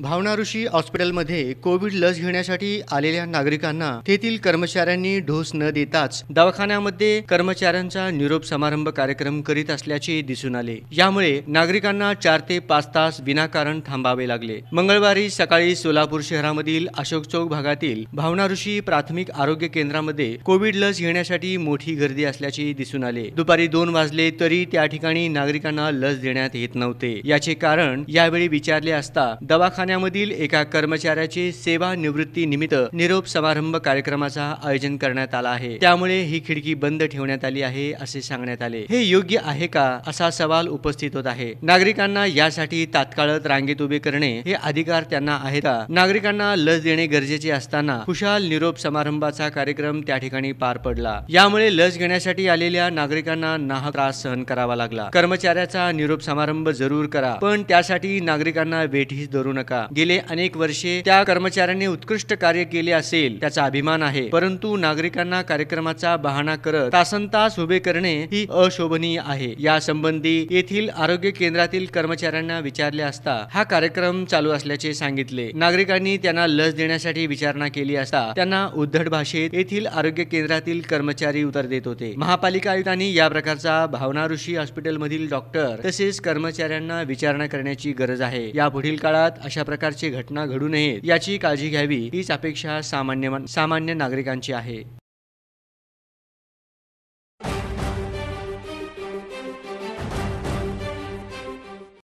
भावना ऋषी हॉस्पिटलमध्ये कोविड लस घेण्यासाठी आलेल्या नागरिकांना तेथील कर्मचाऱ्यांनी ढोस न देताच दवाखान्यामध्ये कर्मचाऱ्यांचा निरोप समारंभ कार्यक्रम करीत असल्याचे दिसून आले यामुळे नागरिकांना चार ते पाच तास विनाकारण थांबावे लागले मंगळवारी सकाळी सोलापूर शहरामधील अशोक चौक भागातील भावना ऋषी प्राथमिक आरोग्य केंद्रामध्ये कोविड लस घेण्यासाठी मोठी गर्दी असल्याचे दिसून आले दुपारी दोन वाजले तरी त्या ठिकाणी नागरिकांना लस देण्यात येत नव्हते याचे कारण यावेळी विचारले असता दवाखाना मधील एका कर्मचाऱ्याचे निमित्त निरोप समारंभ कार्यक्रमाचा आयोजन करण्यात आला आहे त्यामुळे ही खिडकी बंद ठेवण्यात आली आहे असे सांगण्यात आले हे योग्य आहे का असा सवाल उपस्थित होत आहे नागरिकांना यासाठी तात्काळ रांगेत उभे करणे हे अधिकार त्यांना आहे का नागरिकांना लस देणे गरजेचे असताना खुशाल निरोप समारंभाचा कार्यक्रम त्या ठिकाणी पार पडला यामुळे लस घेण्यासाठी आलेल्या नागरिकांना नाह त्रास सहन करावा लागला कर्मचाऱ्याचा निरोप समारंभ जरूर करा पण त्यासाठी नागरिकांना वेठीच धरू नका गेले अनेक वर्षे त्या कर्मचाऱ्यांनी उत्कृष्ट कार्य केले असेल त्याचा अभिमान आहे परंतु नागरिकांना कार्यक्रमाचा बहाणा करत तासन उभे करणे ही अशोभनीय आहे या संबंधी येथील आरोग्य केंद्रातील कर्मचाऱ्यांना विचारले असता हा कार्यक्रम चालू असल्याचे सांगितले नागरिकांनी त्यांना लस देण्यासाठी विचारणा केली असता त्यांना उद्धट भाषेत येथील आरोग्य केंद्रातील कर्मचारी उत्तर देत होते महापालिका आयुक्तांनी या प्रकारचा भावना ऋषी हॉस्पिटल मधील डॉक्टर तसेच कर्मचाऱ्यांना विचारणा करण्याची गरज आहे या पुढील काळात अशा प्रकारची घटना घडू नये याची काळजी घ्यावी हीच अपेक्षा सामान्य सामान्य नागरिकांची आहे